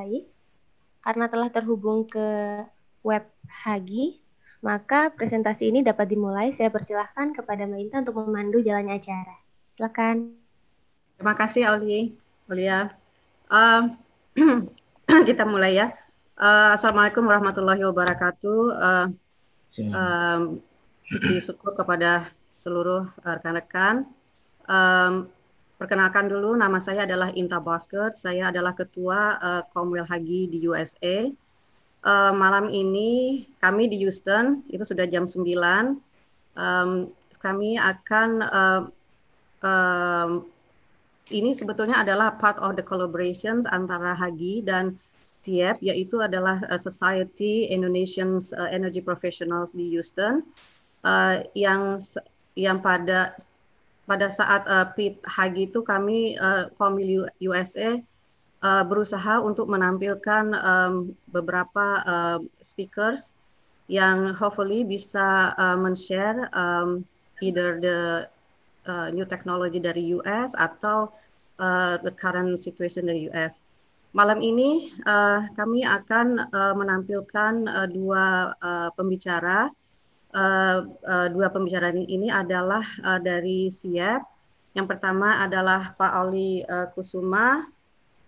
baik, karena telah terhubung ke web Hagi, maka presentasi ini dapat dimulai. Saya persilahkan kepada Mbak Inta untuk memandu jalannya acara. Silakan. Terima kasih Aulia. Aulia. Uh, kita mulai ya. Uh, Assalamualaikum warahmatullahi wabarakatuh. Uh, um, syukur kepada seluruh rekan-rekan. Uh, Perkenalkan dulu, nama saya adalah Inta Boskert. Saya adalah ketua uh, eh, Komwil Hagi di USA. Uh, eh, malam ini kami di Houston, itu sudah jam 9. Um, kami akan, uh, um, ini sebetulnya adalah part of the collaborations antara Hagi dan TIEP, yaitu adalah uh, Society Indonesians Energy Professionals di Houston, uh, yang yang pada pada saat uh, eh, PIT Hagi itu kami uh, Komil USA uh, eh, berusaha untuk menampilkan um, beberapa uh, speakers yang hopefully bisa uh, men-share um, either the uh, new technology dari US atau uh, the current situation dari US. Malam ini uh, kami akan uh, menampilkan uh, dua uh, pembicara uh, uh, dua pembicaraan ini adalah uh, dari SIAP. Yang pertama adalah Pak Oli uh, Kusuma.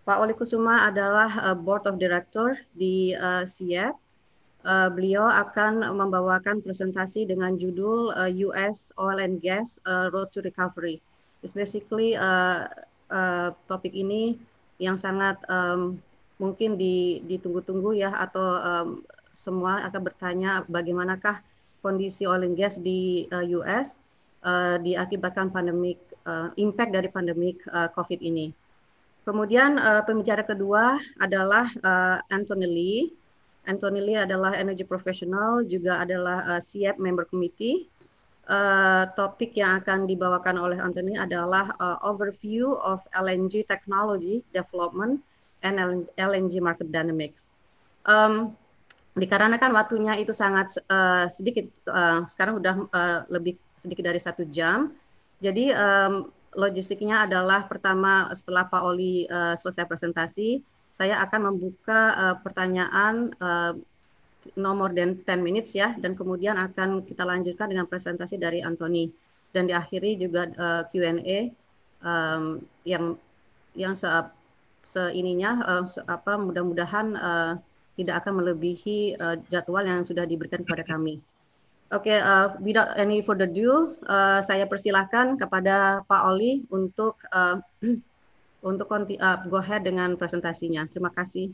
Pak Oli Kusuma adalah uh, Board of Director di uh, SIAP. Uh, beliau akan membawakan presentasi dengan judul uh, US Oil and Gas uh, Road to Recovery. It's basically uh, uh, topik ini yang sangat um, mungkin ditunggu-tunggu ya atau um, semua akan bertanya bagaimanakah kondisi oil and gas di uh, eh, US uh, eh, diakibatkan pandemik uh, impact dari pandemik uh, COVID ini. Kemudian uh, pembicara kedua adalah uh, Anthony Lee. Anthony Lee adalah energy professional, juga adalah uh, CIEP member committee. Uh, topik yang akan dibawakan oleh Anthony adalah uh, overview of LNG technology development and LNG market dynamics. Um, dikarenakan waktunya itu sangat uh, sedikit uh, sekarang sudah uh, eh, lebih sedikit dari satu jam jadi um, logistiknya adalah pertama setelah Pak Oli uh, selesai presentasi saya akan membuka uh, pertanyaan uh, nomor dan 10 minutes ya dan kemudian akan kita lanjutkan dengan presentasi dari Anthony dan diakhiri juga uh, Q&A um, yang yang se, se ininya uh, se, apa mudah-mudahan uh, tidak akan melebihi uh, jadwal yang sudah diberikan kepada kami. Oke, okay, uh, eh, without any further ado, uh, saya persilahkan kepada Pak Oli untuk uh, untuk konti, uh, go ahead dengan presentasinya. Terima kasih.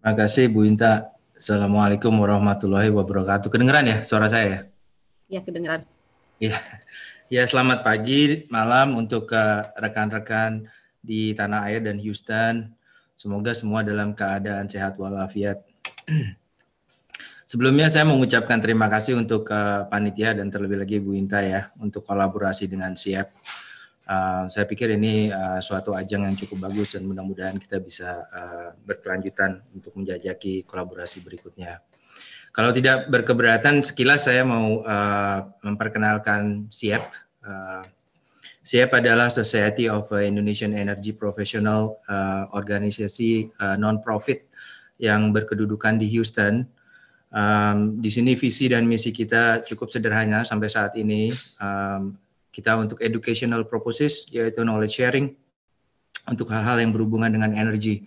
Terima kasih Bu Inta. Assalamualaikum warahmatullahi wabarakatuh. Kedengeran ya suara saya? Ya, ya kedengeran. Ya, ya selamat pagi, malam untuk rekan-rekan uh, rekan -rekan di tanah air dan Houston. Semoga semua dalam keadaan sehat walafiat. Sebelumnya saya mengucapkan terima kasih untuk uh, panitia dan terlebih lagi Bu Inta ya untuk kolaborasi dengan Siap. Uh, saya pikir ini uh, suatu ajang yang cukup bagus dan mudah-mudahan kita bisa uh, berkelanjutan untuk menjajaki kolaborasi berikutnya. Kalau tidak berkeberatan, sekilas saya mau uh, memperkenalkan Siap. Uh, SIEP adalah Society of Indonesian Energy Professional, uh, organisasi uh, non-profit yang berkedudukan di Houston. Um, di sini visi dan misi kita cukup sederhana sampai saat ini. Um, kita untuk educational purposes yaitu knowledge sharing untuk hal-hal yang berhubungan dengan energi.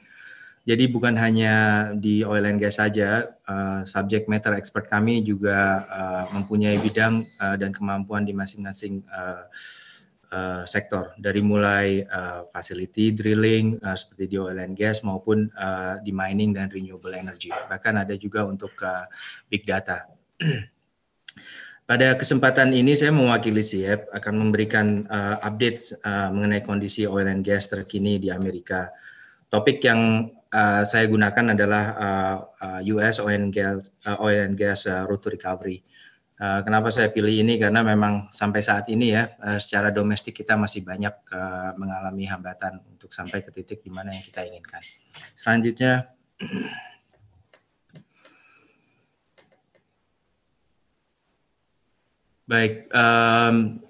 Jadi bukan hanya di oil and gas saja, uh, subject matter expert kami juga uh, mempunyai bidang uh, dan kemampuan di masing-masing uh, Eh, sektor dari mulai uh, facility drilling uh, seperti di oil and gas maupun uh, di mining dan renewable energy bahkan ada juga untuk uh, big data. Pada kesempatan ini saya mewakili SIEP akan memberikan uh, update uh, mengenai kondisi oil and gas terkini di Amerika. Topik yang uh, saya gunakan adalah uh, US oil and gas uh, oil and gas uh, road to recovery. Uh, Eh, kenapa saya pilih ini? Karena memang sampai saat ini ya, eh, secara domestik kita masih banyak eh, mengalami hambatan untuk sampai ke titik di mana yang kita inginkan. Selanjutnya, baik. Um,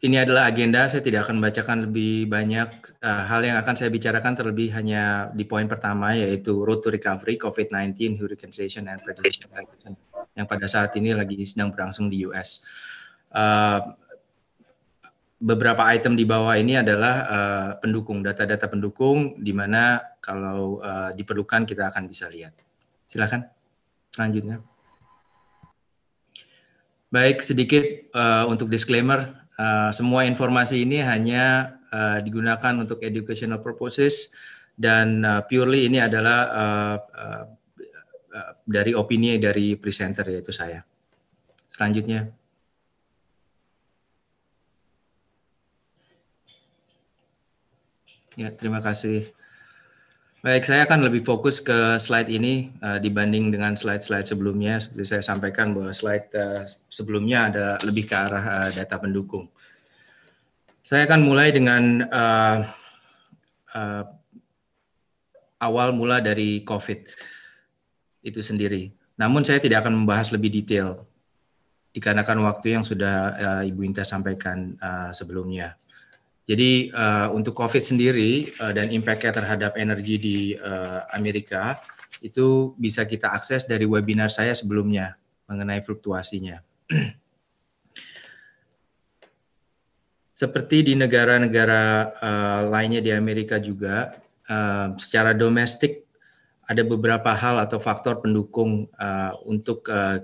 ini adalah agenda, saya tidak akan bacakan lebih banyak uh, hal yang akan saya bicarakan terlebih hanya di poin pertama yaitu road to recovery COVID-19 hurricane season, and predation yang pada saat ini lagi sedang berlangsung di US. Uh, eh, beberapa item di bawah ini adalah uh, pendukung, data-data pendukung di mana kalau uh, diperlukan kita akan bisa lihat. Silakan. Selanjutnya. Baik, sedikit uh, untuk disclaimer, uh, semua informasi ini hanya uh, digunakan untuk educational purposes dan uh, purely ini adalah uh, uh, dari opini dari presenter yaitu saya. Selanjutnya. Ya, terima kasih. Baik, saya akan lebih fokus ke slide ini uh, dibanding dengan slide-slide sebelumnya. Seperti saya sampaikan bahwa slide uh, sebelumnya ada lebih ke arah uh, data pendukung. Saya akan mulai dengan uh, uh, awal mula dari COVID itu sendiri. Namun saya tidak akan membahas lebih detail dikarenakan waktu yang sudah uh, Ibu Inta sampaikan uh, sebelumnya. Jadi uh, untuk COVID sendiri uh, dan impact-nya terhadap energi di uh, Amerika itu bisa kita akses dari webinar saya sebelumnya mengenai fluktuasinya. Seperti di negara-negara uh, lainnya di Amerika juga, uh, secara domestik ada beberapa hal atau faktor pendukung uh, untuk uh,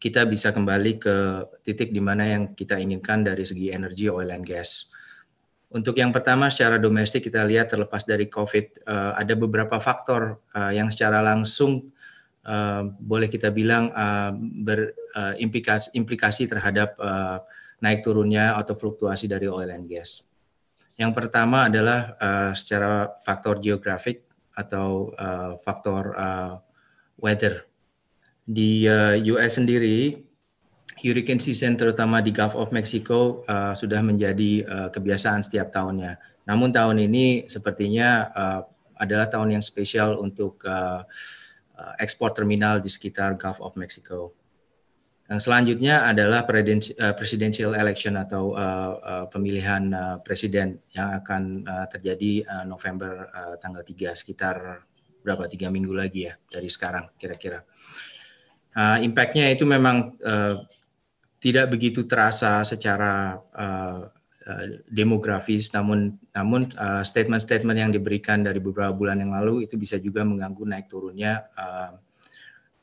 kita bisa kembali ke titik di mana yang kita inginkan dari segi energi, oil and gas. Untuk yang pertama secara domestik kita lihat terlepas dari COVID uh, ada beberapa faktor uh, yang secara langsung uh, boleh kita bilang uh, berimplikasi uh, terhadap uh, naik turunnya atau fluktuasi dari oil and gas. Yang pertama adalah uh, secara faktor geografik atau uh, faktor uh, weather. Di uh, eh, US sendiri, hurricane season terutama di Gulf of Mexico uh, sudah menjadi uh, kebiasaan setiap tahunnya. Namun tahun ini sepertinya uh, adalah tahun yang spesial untuk uh, ekspor terminal di sekitar Gulf of Mexico. Eh, selanjutnya adalah eh, presidential election atau eh, pemilihan presiden yang akan terjadi November tanggal 3 sekitar berapa tiga minggu lagi ya dari sekarang kira-kira. Impactnya itu memang tidak begitu terasa secara demografis, namun namun statement-statement yang diberikan dari beberapa bulan yang lalu itu bisa juga mengganggu naik turunnya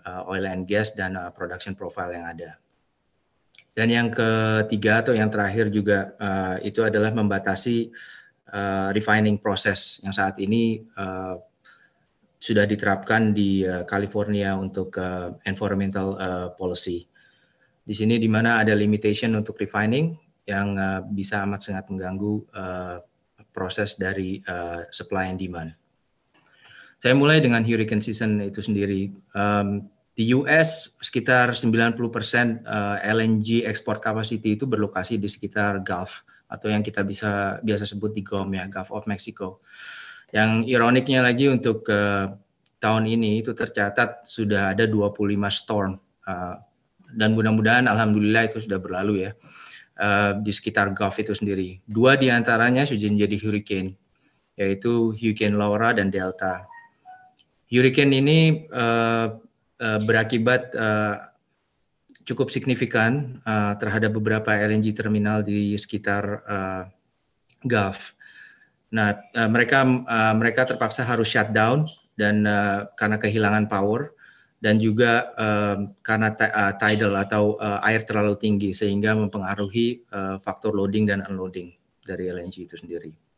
uh, oil and gas dan uh, production profile yang ada. Dan yang ketiga atau yang terakhir juga uh, itu adalah membatasi uh, refining proses yang saat ini uh, sudah diterapkan di uh, California untuk uh, environmental uh, policy. Di sini di mana ada limitation untuk refining yang uh, bisa amat sangat mengganggu uh, proses dari uh, supply and demand. Saya mulai dengan hurricane season itu sendiri. Um, di US sekitar 90% uh, LNG export capacity itu berlokasi di sekitar Gulf atau yang kita bisa biasa sebut di GOM ya, Gulf of Mexico. Yang ironiknya lagi untuk uh, tahun ini itu tercatat sudah ada 25 storm uh, dan mudah-mudahan alhamdulillah itu sudah berlalu ya uh, di sekitar Gulf itu sendiri. Dua diantaranya sudah menjadi hurricane yaitu Hurricane Laura dan Delta hurricane ini uh, uh, berakibat uh, cukup signifikan uh, terhadap beberapa LNG terminal di sekitar uh, Gulf. Nah, uh, mereka uh, mereka terpaksa harus shutdown dan uh, karena kehilangan power dan juga uh, karena uh, tidal atau uh, air terlalu tinggi sehingga mempengaruhi uh, faktor loading dan unloading dari LNG itu sendiri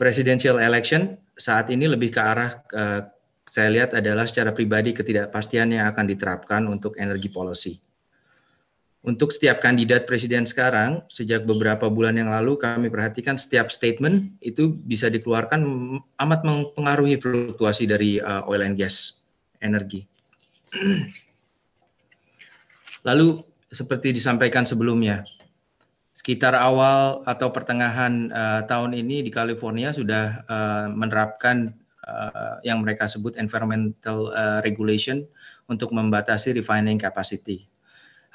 presidential election saat ini lebih ke arah uh, saya lihat adalah secara pribadi ketidakpastian yang akan diterapkan untuk energi policy. Untuk setiap kandidat presiden sekarang, sejak beberapa bulan yang lalu kami perhatikan setiap statement itu bisa dikeluarkan amat mempengaruhi fluktuasi dari uh, oil and gas energi. Lalu seperti disampaikan sebelumnya, sekitar awal atau pertengahan uh, tahun ini di California sudah uh, menerapkan uh, yang mereka sebut environmental uh, regulation untuk membatasi refining capacity.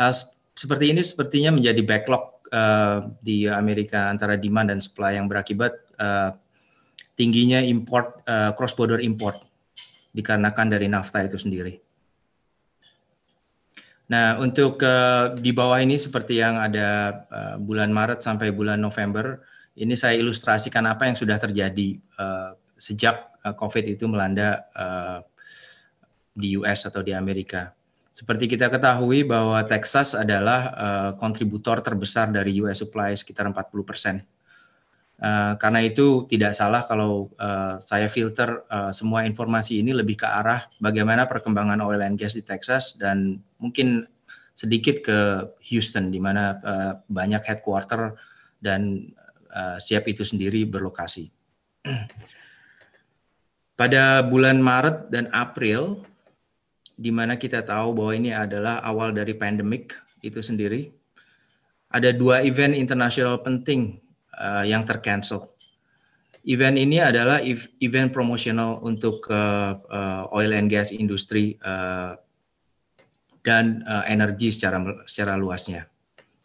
Hal seperti ini sepertinya menjadi backlog uh, di Amerika antara demand dan supply yang berakibat uh, tingginya import uh, cross border import dikarenakan dari nafta itu sendiri. Nah, untuk uh, di bawah ini seperti yang ada uh, bulan Maret sampai bulan November, ini saya ilustrasikan apa yang sudah terjadi uh, sejak uh, COVID itu melanda uh, di US atau di Amerika. Seperti kita ketahui bahwa Texas adalah uh, kontributor terbesar dari US supply sekitar 40 persen. Eh, karena itu tidak salah kalau uh, saya filter uh, semua informasi ini lebih ke arah bagaimana perkembangan oil and gas di Texas dan mungkin sedikit ke Houston di mana uh, banyak headquarter dan uh, siap itu sendiri berlokasi. Pada bulan Maret dan April di mana kita tahu bahwa ini adalah awal dari pandemik itu sendiri ada dua event internasional penting uh, yang tercancel. Event ini adalah event promosional untuk uh, oil and gas industri uh, dan uh, energi secara secara luasnya.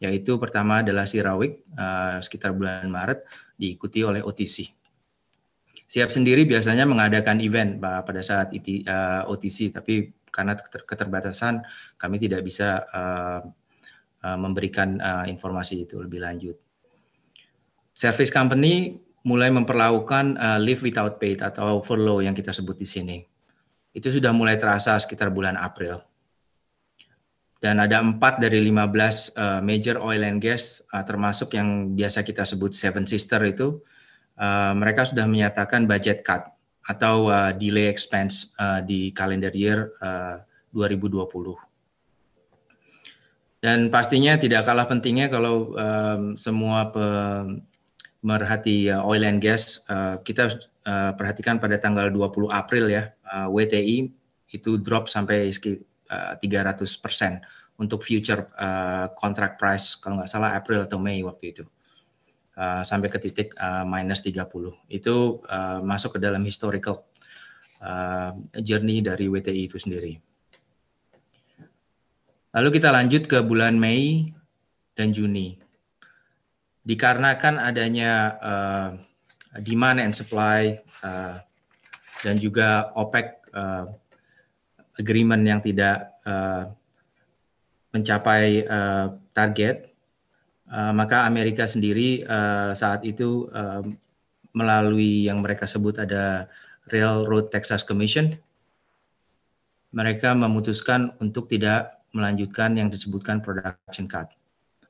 Yaitu pertama adalah Sirawik uh, sekitar bulan Maret diikuti oleh OTC. Siap sendiri biasanya mengadakan event pada saat IT, uh, OTC, tapi karena keterbatasan kami tidak bisa uh, uh, memberikan uh, informasi itu lebih lanjut service company mulai memperlakukan uh, eh, leave without pay atau furlough yang kita sebut di sini. Itu sudah mulai terasa sekitar bulan April. Dan ada empat dari 15 uh, eh, major oil and gas, uh, termasuk yang biasa kita sebut Seven Sister itu, uh, mereka sudah menyatakan budget cut atau uh, delay expense uh, di kalender year uh, 2020 dan pastinya tidak kalah pentingnya kalau um, semua pe, merhati ya, oil and gas, uh, kita uh, perhatikan pada tanggal 20 April ya, uh, eh, WTI itu drop sampai uh, 300 persen untuk future uh, contract price kalau nggak salah April atau Mei waktu itu. Uh, sampai ke titik uh, minus 30. Itu uh, masuk ke dalam historical uh, journey dari WTI itu sendiri. Lalu kita lanjut ke bulan Mei dan Juni dikarenakan adanya uh, demand and supply uh, dan juga OPEC uh, agreement yang tidak uh, mencapai uh, target, uh, maka Amerika sendiri uh, saat itu uh, melalui yang mereka sebut ada Railroad Texas Commission, mereka memutuskan untuk tidak melanjutkan yang disebutkan production cut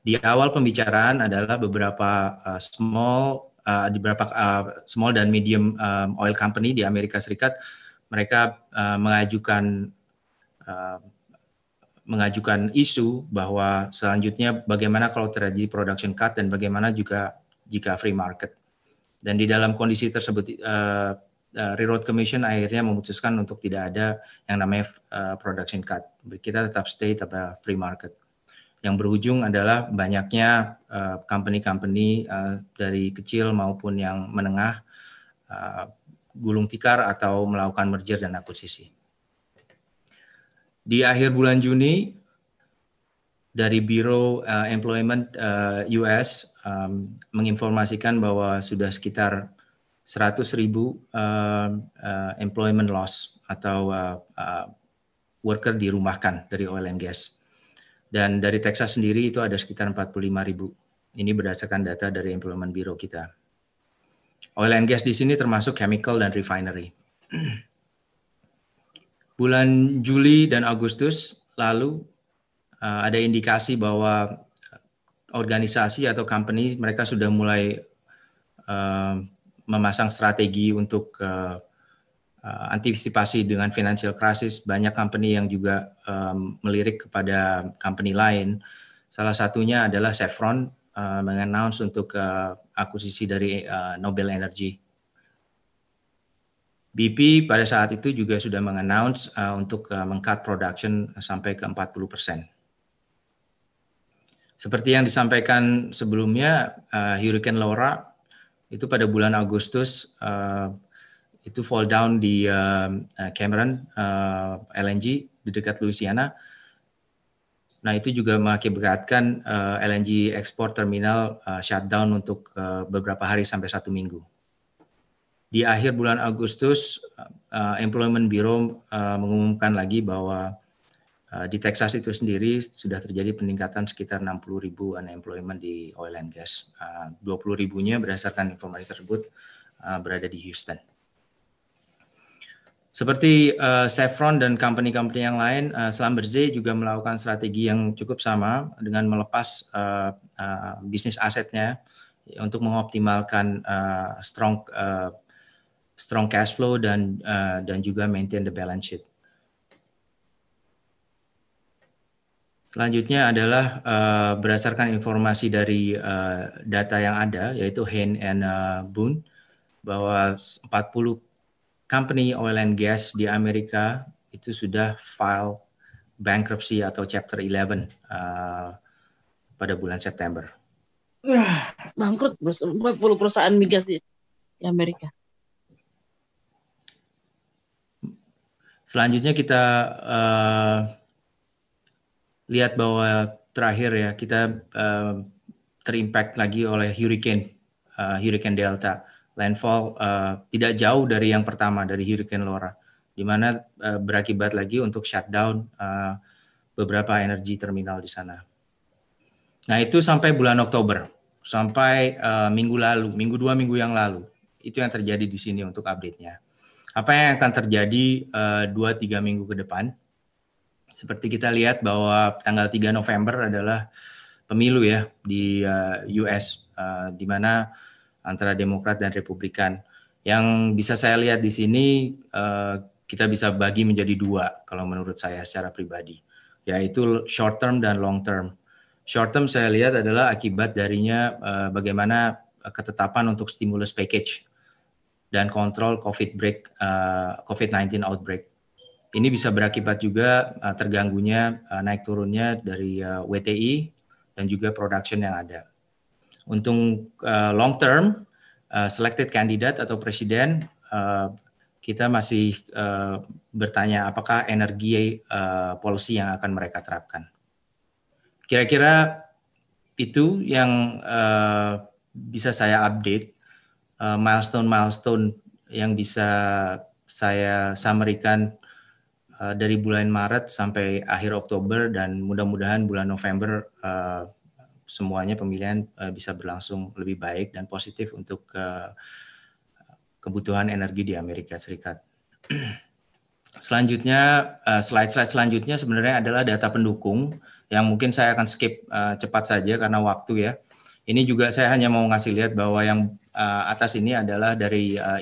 di awal pembicaraan adalah beberapa uh, small uh, beberapa uh, small dan medium um, oil company di Amerika Serikat mereka uh, mengajukan uh, mengajukan isu bahwa selanjutnya bagaimana kalau terjadi production cut dan bagaimana juga jika free market. Dan di dalam kondisi tersebut uh, uh, Railroad Commission akhirnya memutuskan untuk tidak ada yang namanya uh, production cut. Kita tetap stay tetap free market yang berujung adalah banyaknya eh, company-company eh, dari kecil maupun yang menengah eh, gulung tikar atau melakukan merger dan akuisisi. Di akhir bulan Juni dari Biro Employment US menginformasikan bahwa sudah sekitar 100 ribu employment loss atau worker dirumahkan dari oil and gas dan dari Texas sendiri itu ada sekitar 45 ribu. Ini berdasarkan data dari Employment Bureau kita. Oil and gas di sini termasuk chemical dan refinery. Bulan Juli dan Agustus lalu eh, ada indikasi bahwa organisasi atau company mereka sudah mulai eh, memasang strategi untuk eh, uh, antisipasi dengan financial crisis banyak company yang juga um, melirik kepada company lain. Salah satunya adalah Chevron uh, mengannounce untuk uh, akuisisi dari uh, Nobel Energy. BP pada saat itu juga sudah mengannounce uh, untuk uh, mengcut production sampai ke 40 persen. Seperti yang disampaikan sebelumnya, uh, Hurricane Laura itu pada bulan Agustus uh, itu fall down di um, uh, Cameron uh, LNG di dekat Louisiana. Nah itu juga mengakibatkan uh, LNG ekspor terminal uh, shutdown untuk uh, beberapa hari sampai satu minggu. Di akhir bulan Agustus, uh, Employment Bureau uh, mengumumkan lagi bahwa uh, di Texas itu sendiri sudah terjadi peningkatan sekitar 60 ribu unemployment di oil and gas. Uh, 20 ribunya berdasarkan informasi tersebut uh, berada di Houston. Seperti uh, Chevron dan company-company yang lain, uh, eh, Slumberjay juga melakukan strategi yang cukup sama dengan melepas uh, uh, bisnis asetnya untuk mengoptimalkan uh, strong uh, strong cash flow dan uh, dan juga maintain the balance sheet. Selanjutnya adalah uh, berdasarkan informasi dari uh, data yang ada, yaitu Hain and uh, Boone, bahwa 40 company oil and gas di Amerika itu sudah file bankruptcy atau chapter 11 uh, pada bulan September. bangkrut 40 perusahaan migas di Amerika. Selanjutnya kita uh, lihat bahwa terakhir ya kita uh, terimpact lagi oleh hurricane uh, hurricane Delta landfall uh, tidak jauh dari yang pertama dari Hurricane Laura, di mana uh, berakibat lagi untuk shutdown uh, beberapa energi terminal di sana. Nah itu sampai bulan Oktober, sampai uh, minggu lalu, minggu dua minggu yang lalu, itu yang terjadi di sini untuk update-nya. Apa yang akan terjadi dua uh, tiga minggu ke depan? Seperti kita lihat bahwa tanggal 3 November adalah pemilu ya di uh, US, uh, di mana antara Demokrat dan Republikan. Yang bisa saya lihat di sini eh, kita bisa bagi menjadi dua kalau menurut saya secara pribadi, yaitu short term dan long term. Short term saya lihat adalah akibat darinya eh, bagaimana ketetapan untuk stimulus package dan kontrol COVID break eh, COVID-19 outbreak. Ini bisa berakibat juga terganggunya naik turunnya dari WTI dan juga production yang ada. Untuk uh, eh, long term, uh, selected kandidat atau presiden, uh, kita masih uh, bertanya apakah energi uh, policy yang akan mereka terapkan. Kira-kira itu yang uh, bisa saya update milestone-milestone uh, milestone -milestone yang bisa saya sampaikan uh, dari bulan Maret sampai akhir Oktober dan mudah-mudahan bulan November uh, semuanya pemilihan eh, bisa berlangsung lebih baik dan positif untuk uh, kebutuhan energi di Amerika Serikat. Selanjutnya eh, slide-slide selanjutnya sebenarnya adalah data pendukung yang mungkin saya akan skip cepat saja karena waktu ya. Ini juga saya hanya mau ngasih lihat bahwa yang atas ini adalah dari uh,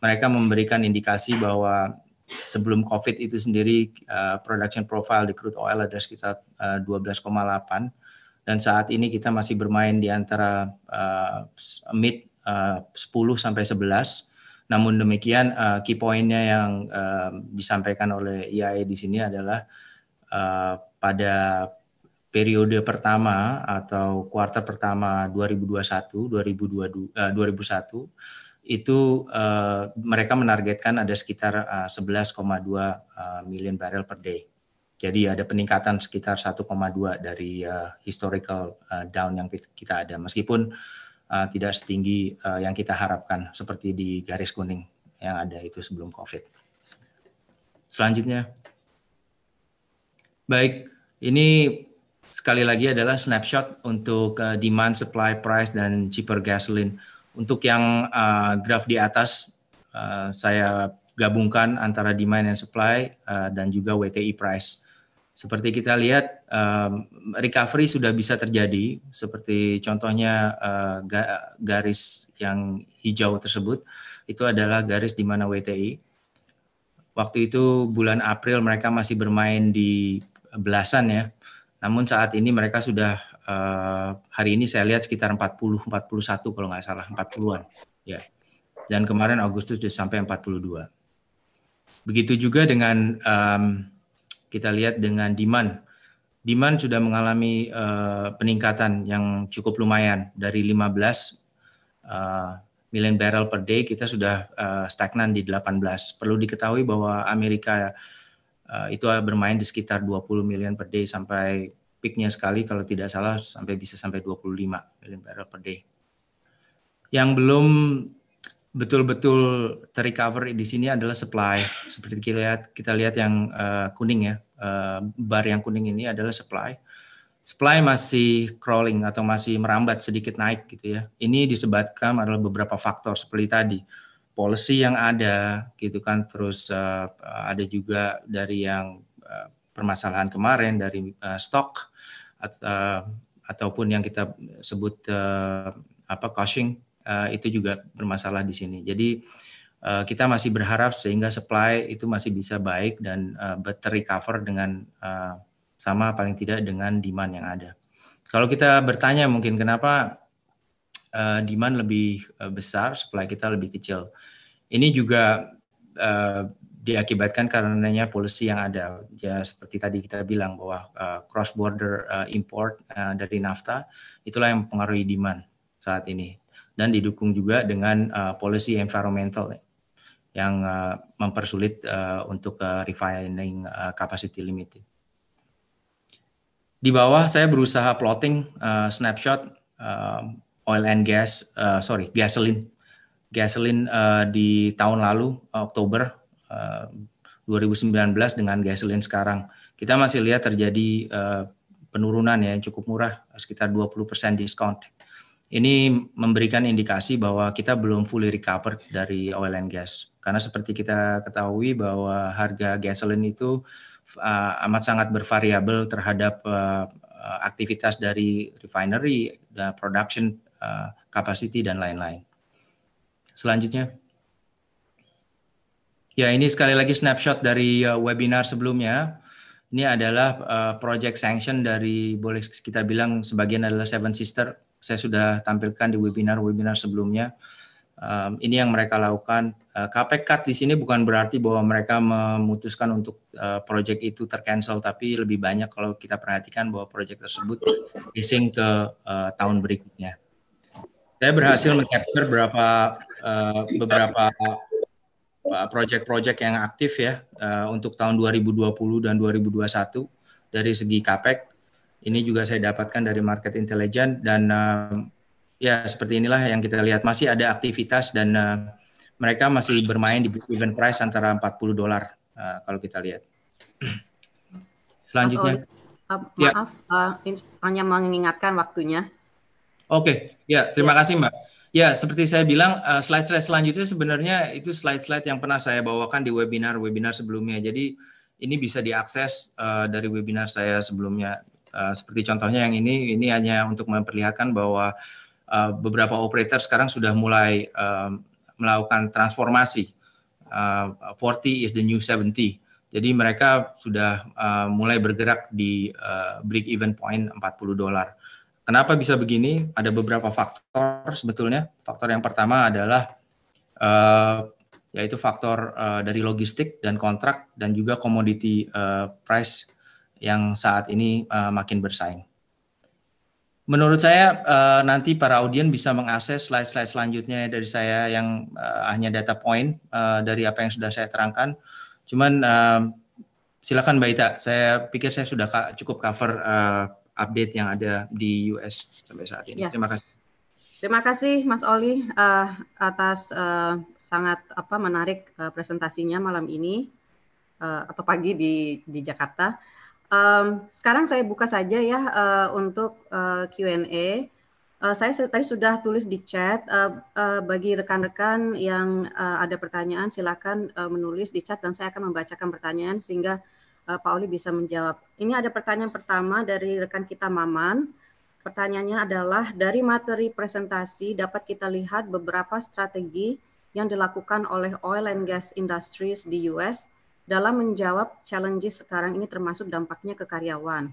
Mereka memberikan indikasi bahwa sebelum COVID itu sendiri production profile di crude oil ada sekitar uh, 12,8 dan saat ini kita masih bermain di antara uh, mid eh, uh, 10 sampai 11. Namun demikian uh, key point-nya yang uh, disampaikan oleh IAE di sini adalah uh, pada periode pertama atau kuartal pertama 2021 2022 uh, 2001 itu uh, mereka menargetkan ada sekitar uh, 11,2 uh, million barrel per day jadi ada peningkatan sekitar 1,2 dari uh, historical uh, down yang kita ada, meskipun uh, tidak setinggi uh, yang kita harapkan seperti di garis kuning yang ada itu sebelum COVID. Selanjutnya, baik ini sekali lagi adalah snapshot untuk uh, demand, supply, price dan cheaper gasoline. Untuk yang uh, graf di atas uh, saya gabungkan antara demand and supply uh, dan juga WTI price seperti kita lihat um, recovery sudah bisa terjadi seperti contohnya uh, garis yang hijau tersebut itu adalah garis di mana WTI waktu itu bulan April mereka masih bermain di belasan ya. Namun saat ini mereka sudah uh, hari ini saya lihat sekitar 40 41 kalau nggak salah 40-an ya. Dan kemarin Agustus sudah sampai 42. Begitu juga dengan um, kita lihat dengan demand. Demand sudah mengalami uh, peningkatan yang cukup lumayan dari 15 uh, eh, million barrel per day kita sudah uh, stagnan di 18. Perlu diketahui bahwa Amerika uh, itu bermain di sekitar 20 million per day sampai peaknya sekali kalau tidak salah sampai bisa sampai 25 million barrel per day. Yang belum betul-betul terrecover di sini adalah supply. Seperti kita lihat, kita lihat yang uh, kuning ya, uh, bar yang kuning ini adalah supply. Supply masih crawling atau masih merambat sedikit naik gitu ya. Ini disebabkan adalah beberapa faktor seperti tadi, policy yang ada gitu kan, terus uh, ada juga dari yang uh, permasalahan kemarin dari uh, stok at, uh, ataupun yang kita sebut uh, apa cashing Eh, itu juga bermasalah di sini. Jadi eh, kita masih berharap sehingga supply itu masih bisa baik dan uh, eh, better recover dengan sama paling tidak dengan demand yang ada. Kalau kita bertanya mungkin kenapa demand lebih besar, supply kita lebih kecil. Ini juga diakibatkan karenanya polisi yang ada. Ya seperti tadi kita bilang bahwa cross border import dari NAFTA itulah yang mempengaruhi demand saat ini dan didukung juga dengan uh, policy environmental ya, yang uh, mempersulit uh, untuk uh, refining uh, capacity limited. Di bawah saya berusaha plotting uh, snapshot uh, oil and gas, uh, sorry gasoline, gasoline uh, di tahun lalu Oktober uh, 2019 dengan gasoline sekarang. Kita masih lihat terjadi uh, penurunan ya cukup murah sekitar 20% Uh, ini memberikan indikasi bahwa kita belum fully recover dari oil and gas. Karena seperti kita ketahui bahwa harga gasoline itu uh, amat sangat bervariabel terhadap uh, aktivitas dari refinery, the eh, production uh, capacity dan lain-lain. Selanjutnya. Ya, ini sekali lagi snapshot dari uh, webinar sebelumnya ini adalah uh, project sanction dari boleh kita bilang sebagian adalah Seven Sister saya sudah tampilkan di webinar-webinar sebelumnya. Um, ini yang mereka lakukan. Uh, eh, KPK di sini bukan berarti bahwa mereka memutuskan untuk uh, eh, proyek itu tercancel, tapi lebih banyak kalau kita perhatikan bahwa proyek tersebut missing ke uh, tahun berikutnya. Saya berhasil mengcapture beberapa uh, beberapa proyek-proyek yang aktif ya uh, untuk tahun 2020 dan 2021 dari segi KPK ini juga saya dapatkan dari market intelligence dan uh, ya seperti inilah yang kita lihat masih ada aktivitas dan uh, mereka masih bermain di even price antara 40 dolar uh, kalau kita lihat. Selanjutnya. Uh, maaf, ya. uh, hanya mengingatkan waktunya. Oke, okay. ya terima ya. kasih Mbak. Ya, seperti saya bilang, slide-slide selanjutnya sebenarnya itu slide-slide yang pernah saya bawakan di webinar-webinar sebelumnya. Jadi ini bisa diakses uh, dari webinar saya sebelumnya. Eh, seperti contohnya yang ini, ini hanya untuk memperlihatkan bahwa uh, beberapa operator sekarang sudah mulai uh, melakukan transformasi. Uh, 40 is the new 70. Jadi mereka sudah uh, mulai bergerak di uh, break even point 40 dolar. Kenapa bisa begini? Ada beberapa faktor sebetulnya. Faktor yang pertama adalah uh, yaitu faktor uh, dari logistik dan kontrak dan juga commodity uh, price yang saat ini uh, makin bersaing. Menurut saya uh, nanti para audien bisa mengakses slide-slide selanjutnya ya dari saya yang uh, hanya data point uh, dari apa yang sudah saya terangkan. Cuman uh, silakan Mbak Ita, saya pikir saya sudah cukup cover uh, update yang ada di US sampai saat ini. Ya. Terima kasih. Terima kasih Mas Oli uh, atas uh, sangat apa menarik uh, presentasinya malam ini uh, atau pagi di di Jakarta. Um, sekarang saya buka saja ya uh, untuk uh, eh, Q&A. Uh, eh, saya tadi sudah tulis di chat. Uh, uh, bagi rekan-rekan yang uh, ada pertanyaan, silakan uh, menulis di chat dan saya akan membacakan pertanyaan sehingga uh, Pak Oli bisa menjawab. Ini ada pertanyaan pertama dari rekan kita Maman. Pertanyaannya adalah dari materi presentasi dapat kita lihat beberapa strategi yang dilakukan oleh oil and gas industries di US dalam menjawab challenges sekarang ini termasuk dampaknya ke karyawan.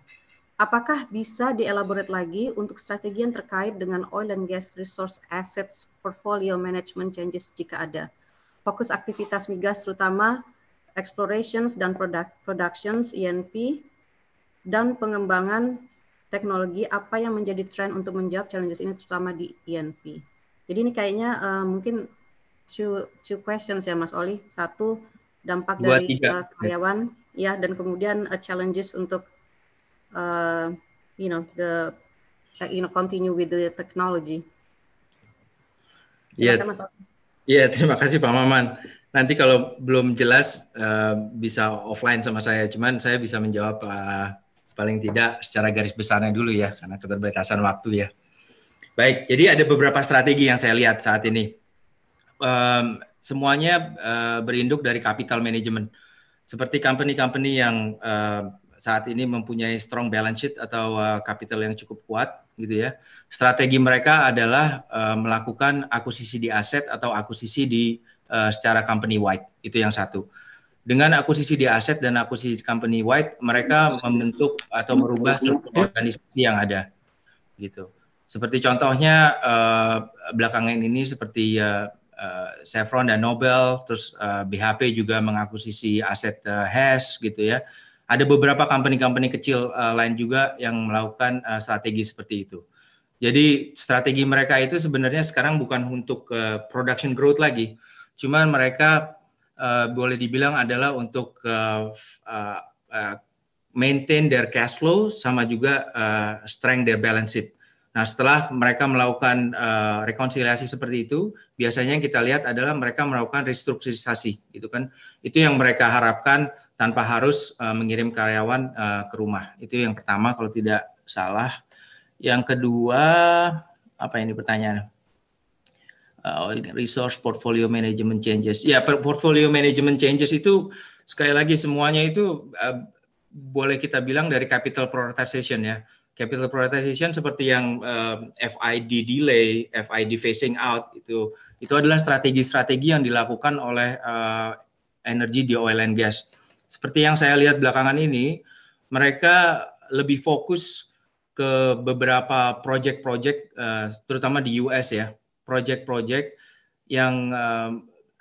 Apakah bisa dielaborate lagi untuk strategi yang terkait dengan oil and gas resource assets portfolio management changes jika ada? Fokus aktivitas migas terutama explorations dan product, productions (INP) e dan pengembangan teknologi apa yang menjadi tren untuk menjawab challenges ini terutama di INP. E Jadi ini kayaknya uh, mungkin two, two questions ya Mas Oli. Satu dampak Dua, dari Uh, karyawan ya dan kemudian uh, challenges untuk uh, you know the uh, you know continue with the technology. Iya. Iya, terima kasih Pak Maman. Nanti kalau belum jelas uh, bisa offline sama saya, cuman saya bisa menjawab uh, paling tidak secara garis besarnya dulu ya karena keterbatasan waktu ya. Baik, jadi ada beberapa strategi yang saya lihat saat ini. Um, semuanya uh, berinduk dari capital management. Seperti company-company yang uh, saat ini mempunyai strong balance sheet atau uh, capital yang cukup kuat gitu ya. Strategi mereka adalah uh, melakukan akuisisi di aset atau akuisisi di uh, secara company wide. Itu yang satu. Dengan akuisisi di aset dan akuisisi company wide, mereka membentuk atau merubah struktur organisasi yang ada. Gitu. Seperti contohnya uh, belakangan ini seperti uh, uh, eh, Chevron dan Nobel, terus uh, eh, BHP juga mengakuisisi aset uh, Hess gitu ya. Ada beberapa company-company kecil uh, lain juga yang melakukan uh, strategi seperti itu. Jadi strategi mereka itu sebenarnya sekarang bukan untuk uh, production growth lagi, cuman mereka uh, boleh dibilang adalah untuk uh, uh, maintain their cash flow sama juga uh, strength their balance sheet. Nah, setelah mereka melakukan uh, rekonsiliasi seperti itu, biasanya yang kita lihat adalah mereka melakukan restrukturisasi, gitu kan? Itu yang mereka harapkan tanpa harus uh, mengirim karyawan uh, ke rumah. Itu yang pertama kalau tidak salah. Yang kedua, apa ini pertanyaan Uh, resource portfolio management changes. Ya, portfolio management changes itu sekali lagi semuanya itu uh, boleh kita bilang dari capital prioritization ya capital prioritization seperti yang um, eh, FID delay, FID facing out itu itu adalah strategi-strategi yang dilakukan oleh uh, energi di oil and gas. Seperti yang saya lihat belakangan ini, mereka lebih fokus ke beberapa project-project uh, terutama di US ya, project-project yang uh,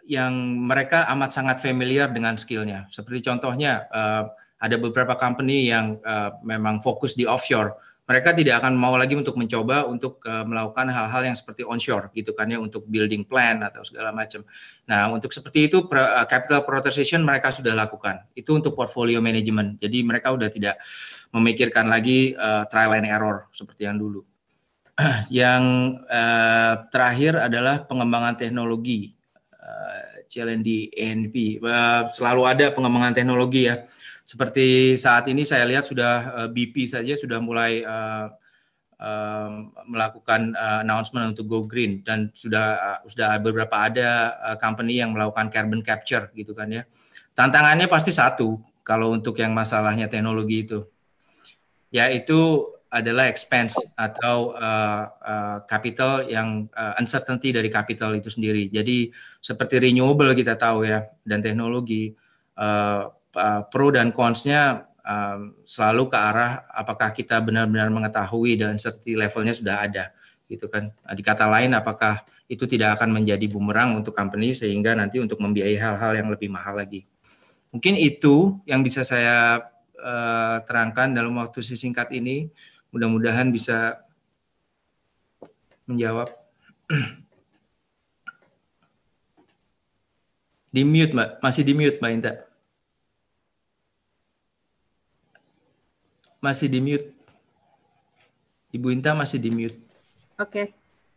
yang mereka amat sangat familiar dengan skillnya. Seperti contohnya uh, ada beberapa company yang uh, memang fokus di offshore mereka tidak akan mau lagi untuk mencoba untuk uh, melakukan hal-hal yang seperti onshore gitu kan ya untuk building plan atau segala macam. Nah, untuk seperti itu pra, uh, eh, capital prioritization mereka sudah lakukan. Itu untuk portfolio management. Jadi mereka sudah tidak memikirkan lagi uh, trial and error seperti yang dulu. yang uh, terakhir adalah pengembangan teknologi. Uh, di ENP uh, selalu ada pengembangan teknologi ya. Seperti saat ini saya lihat sudah eh, BP saja sudah mulai uh, uh, melakukan uh, announcement untuk go green dan sudah uh, sudah beberapa ada uh, company yang melakukan carbon capture gitu kan ya. Tantangannya pasti satu kalau untuk yang masalahnya teknologi itu yaitu adalah expense atau uh, uh, capital yang uh, uncertainty dari capital itu sendiri. Jadi seperti renewable kita tahu ya dan teknologi uh, Eh, pro dan consnya um, selalu ke arah apakah kita benar-benar mengetahui dan seperti levelnya sudah ada gitu kan nah, di kata lain apakah itu tidak akan menjadi bumerang untuk company sehingga nanti untuk membiayai hal-hal yang lebih mahal lagi mungkin itu yang bisa saya uh, terangkan dalam waktu sesingkat ini mudah-mudahan bisa menjawab di mute mbak masih di mute mbak Inta masih di mute. Ibu Inta masih di mute. Oke, okay.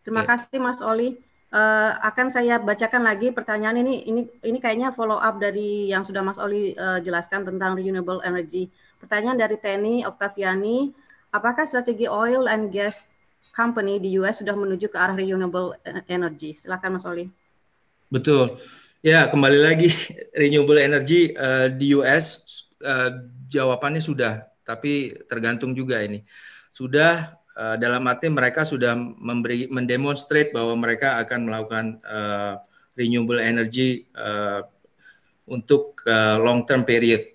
terima okay. kasih Mas Oli. Uh, akan saya bacakan lagi pertanyaan ini. Ini ini kayaknya follow up dari yang sudah Mas Oli uh, jelaskan tentang renewable energy. Pertanyaan dari Teni Oktaviani, apakah strategi oil and gas company di US sudah menuju ke arah renewable e-, energy? Silakan Mas Oli. Betul. Ya, kembali lagi renewable energy uh, di US uh, jawabannya sudah tapi tergantung juga ini. Sudah uh, dalam arti mereka sudah memberi mendemonstrate bahwa mereka akan melakukan uh, renewable energy uh, untuk uh, long term period.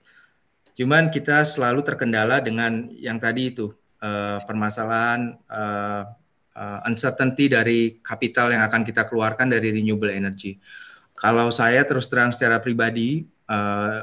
Cuman kita selalu terkendala dengan yang tadi itu uh, permasalahan uh, uh, uncertainty dari kapital yang akan kita keluarkan dari renewable energy. Kalau saya terus terang secara pribadi, uh,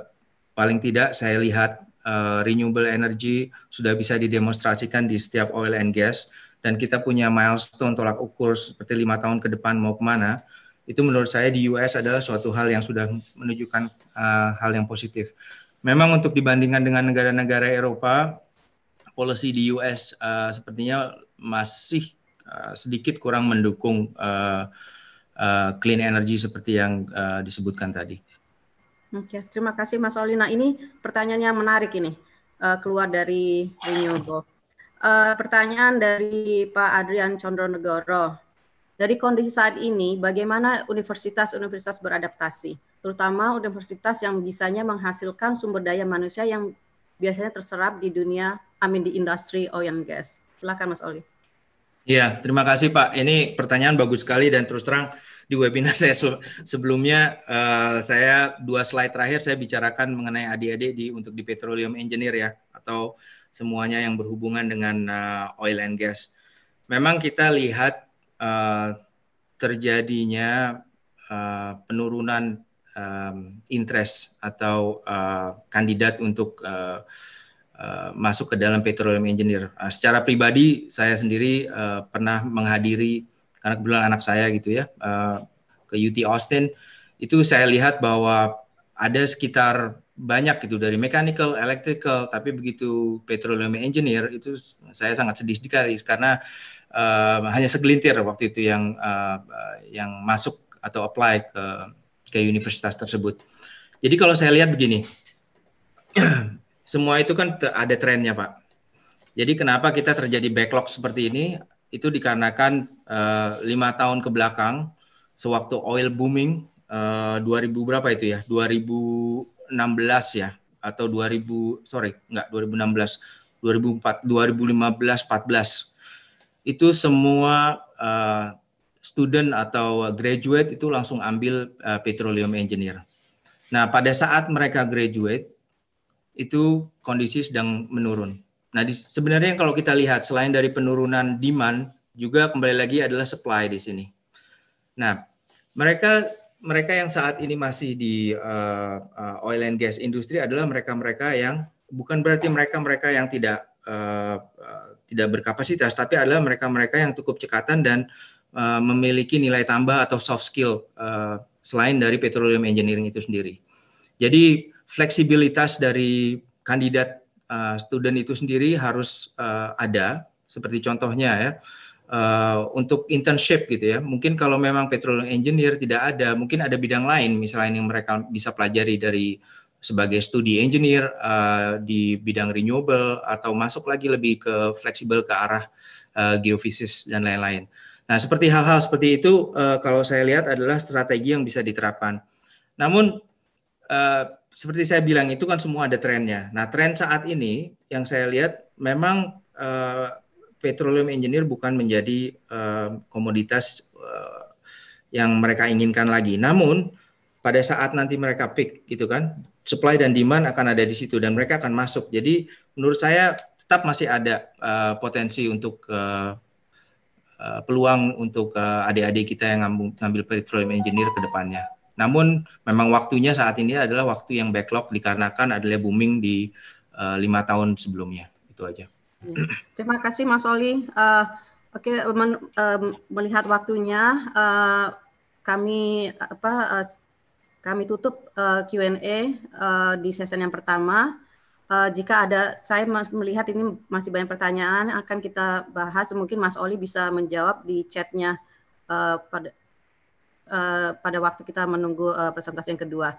paling tidak saya lihat Eh, renewable energy sudah bisa didemonstrasikan di setiap oil and gas dan kita punya milestone tolak ukur seperti lima tahun ke depan mau kemana itu menurut saya di US adalah suatu hal yang sudah menunjukkan uh, hal yang positif. Memang untuk dibandingkan dengan negara-negara Eropa, policy di US uh, eh, sepertinya masih uh, sedikit kurang mendukung uh, uh, clean energy seperti yang uh, disebutkan tadi. Oke, terima kasih Mas Oli. Nah ini pertanyaannya menarik ini uh, keluar dari renewable. Uh, pertanyaan dari Pak Adrian Condronegoro. Dari kondisi saat ini, bagaimana universitas-universitas beradaptasi, terutama universitas yang bisanya menghasilkan sumber daya manusia yang biasanya terserap di dunia, amin di industri oil and gas. Silakan Mas Oli. Iya, terima kasih Pak. Ini pertanyaan bagus sekali dan terus terang di webinar saya sebelumnya eh, saya dua slide terakhir saya bicarakan mengenai adik-adik di untuk di petroleum engineer ya atau semuanya yang berhubungan dengan eh, oil and gas. Memang kita lihat eh, terjadinya penurunan um, interest atau kandidat untuk masuk ke dalam petroleum engineer. secara pribadi saya sendiri pernah menghadiri karena kebetulan anak saya gitu ya uh, ke UT Austin itu saya lihat bahwa ada sekitar banyak gitu dari mechanical, electrical, tapi begitu petroleum engineer itu saya sangat sedih sekali karena uh, hanya segelintir waktu itu yang uh, yang masuk atau apply ke ke universitas tersebut. Jadi kalau saya lihat begini, semua itu kan ada trennya pak. Jadi kenapa kita terjadi backlog seperti ini? itu dikarenakan eh, lima uh, tahun ke belakang sewaktu oil booming uh, eh, 2000 berapa itu ya 2016 ya atau 2000 sorry enggak 2016 2004 2015 14 itu semua uh, student atau graduate itu langsung ambil uh, petroleum engineer. Nah, pada saat mereka graduate itu kondisi sedang menurun Nah, di, sebenarnya kalau kita lihat selain dari penurunan demand juga kembali lagi adalah supply di sini. Nah, mereka mereka yang saat ini masih di uh, oil and gas industry adalah mereka-mereka yang bukan berarti mereka-mereka yang tidak uh, uh, tidak berkapasitas, tapi adalah mereka-mereka yang cukup cekatan dan uh, memiliki nilai tambah atau soft skill uh, selain dari petroleum engineering itu sendiri. Jadi fleksibilitas dari kandidat Eh, student itu sendiri harus uh, ada seperti contohnya ya uh, untuk internship gitu ya. Mungkin kalau memang petroleum engineer tidak ada, mungkin ada bidang lain misalnya yang mereka bisa pelajari dari sebagai studi engineer uh, di bidang renewable atau masuk lagi lebih ke fleksibel ke arah uh, geofisis dan lain-lain. Nah, seperti hal-hal seperti itu uh, kalau saya lihat adalah strategi yang bisa diterapkan. Namun uh, seperti saya bilang itu kan semua ada trennya. Nah, tren saat ini yang saya lihat memang uh, petroleum engineer bukan menjadi uh, komoditas uh, yang mereka inginkan lagi. Namun pada saat nanti mereka pick gitu kan, supply dan demand akan ada di situ dan mereka akan masuk. Jadi menurut saya tetap masih ada uh, potensi untuk uh, peluang untuk adik-adik kita yang ngambil, petroleum engineer ke depannya. Namun memang waktunya saat ini adalah waktu yang backlog dikarenakan adanya booming di eh, lima tahun sebelumnya. Itu aja. Iya. Terima kasih Mas Oli. Uh, Oke, okay, men, melihat waktunya uh, kami apa uh, kami tutup uh, Q&A uh, di sesi yang pertama. Uh, jika ada saya melihat ini masih banyak pertanyaan akan kita bahas. Mungkin Mas Oli bisa menjawab di chatnya uh, pada Eh, pada waktu kita menunggu uh, presentasi yang kedua.